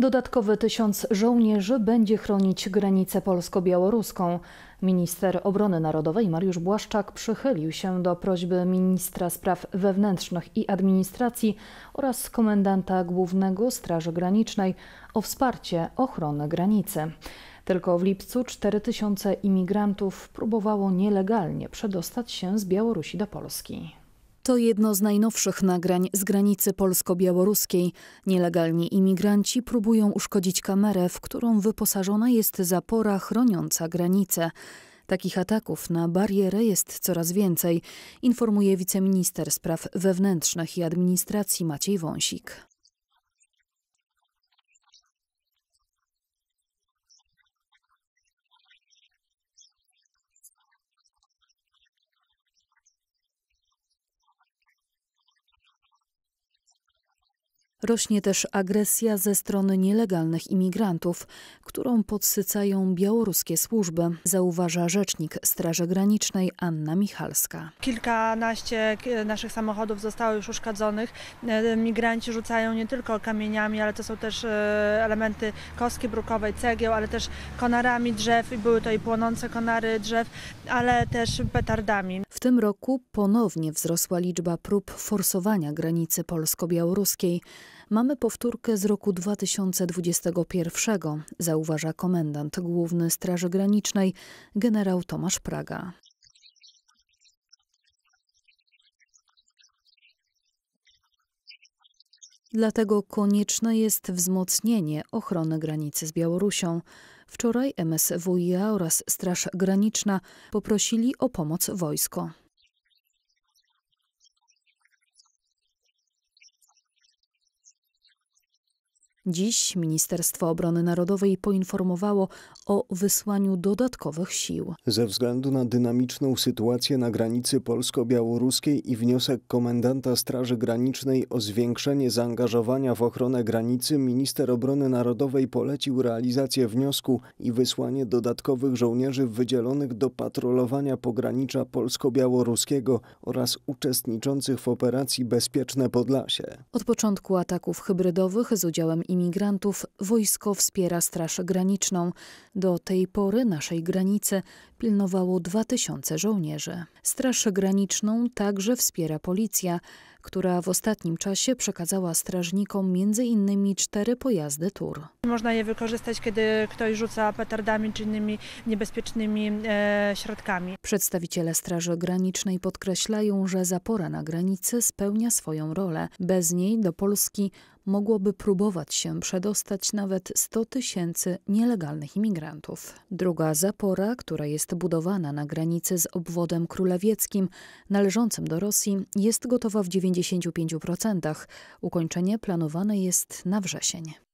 Dodatkowy tysiąc żołnierzy będzie chronić granicę polsko-białoruską. Minister Obrony Narodowej Mariusz Błaszczak przychylił się do prośby ministra spraw wewnętrznych i administracji oraz komendanta głównego Straży Granicznej o wsparcie ochrony granicy. Tylko w lipcu tysiące imigrantów próbowało nielegalnie przedostać się z Białorusi do Polski. To jedno z najnowszych nagrań z granicy polsko-białoruskiej. Nielegalni imigranci próbują uszkodzić kamerę, w którą wyposażona jest zapora chroniąca granicę. Takich ataków na barierę jest coraz więcej, informuje wiceminister spraw wewnętrznych i administracji Maciej Wąsik. Rośnie też agresja ze strony nielegalnych imigrantów, którą podsycają białoruskie służby, zauważa rzecznik Straży Granicznej Anna Michalska. Kilkanaście e, naszych samochodów zostało już uszkodzonych. E, migranci rzucają nie tylko kamieniami, ale to są też e, elementy kostki brukowej, cegieł, ale też konarami drzew i były to i płonące konary drzew, ale też petardami. W tym roku ponownie wzrosła liczba prób forsowania granicy polsko-białoruskiej. Mamy powtórkę z roku 2021, zauważa komendant główny Straży Granicznej generał Tomasz Praga. Dlatego konieczne jest wzmocnienie ochrony granicy z Białorusią. Wczoraj MSWiA oraz Straż Graniczna poprosili o pomoc wojsko. Dziś Ministerstwo Obrony Narodowej poinformowało o wysłaniu dodatkowych sił. Ze względu na dynamiczną sytuację na granicy polsko-białoruskiej i wniosek komendanta Straży Granicznej o zwiększenie zaangażowania w ochronę granicy, minister obrony narodowej polecił realizację wniosku i wysłanie dodatkowych żołnierzy wydzielonych do patrolowania pogranicza polsko-białoruskiego oraz uczestniczących w operacji Bezpieczne Podlasie. Od początku ataków hybrydowych z udziałem im imigrantów wojsko wspiera Straż Graniczną. Do tej pory naszej granicy pilnowało 2000 żołnierzy. Straż Graniczną także wspiera policja, która w ostatnim czasie przekazała strażnikom m.in. cztery pojazdy tur. Można je wykorzystać, kiedy ktoś rzuca petardami czy innymi niebezpiecznymi e, środkami. Przedstawiciele Straży Granicznej podkreślają, że zapora na granicy spełnia swoją rolę. Bez niej do Polski mogłoby próbować się przedostać nawet 100 tysięcy nielegalnych imigrantów. Druga zapora, która jest jest budowana na granicy z obwodem królewieckim należącym do Rosji, jest gotowa w 95%. Ukończenie planowane jest na wrzesień.